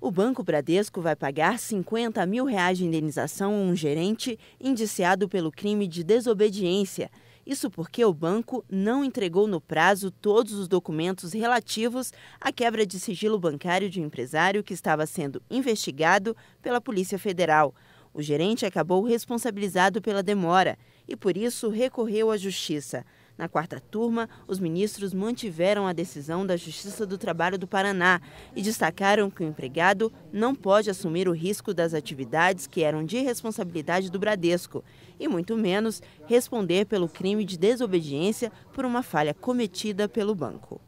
O Banco Bradesco vai pagar 50 mil reais de indenização a um gerente indiciado pelo crime de desobediência. Isso porque o banco não entregou no prazo todos os documentos relativos à quebra de sigilo bancário de um empresário que estava sendo investigado pela Polícia Federal. O gerente acabou responsabilizado pela demora e, por isso, recorreu à Justiça. Na quarta turma, os ministros mantiveram a decisão da Justiça do Trabalho do Paraná e destacaram que o empregado não pode assumir o risco das atividades que eram de responsabilidade do Bradesco e, muito menos, responder pelo crime de desobediência por uma falha cometida pelo banco.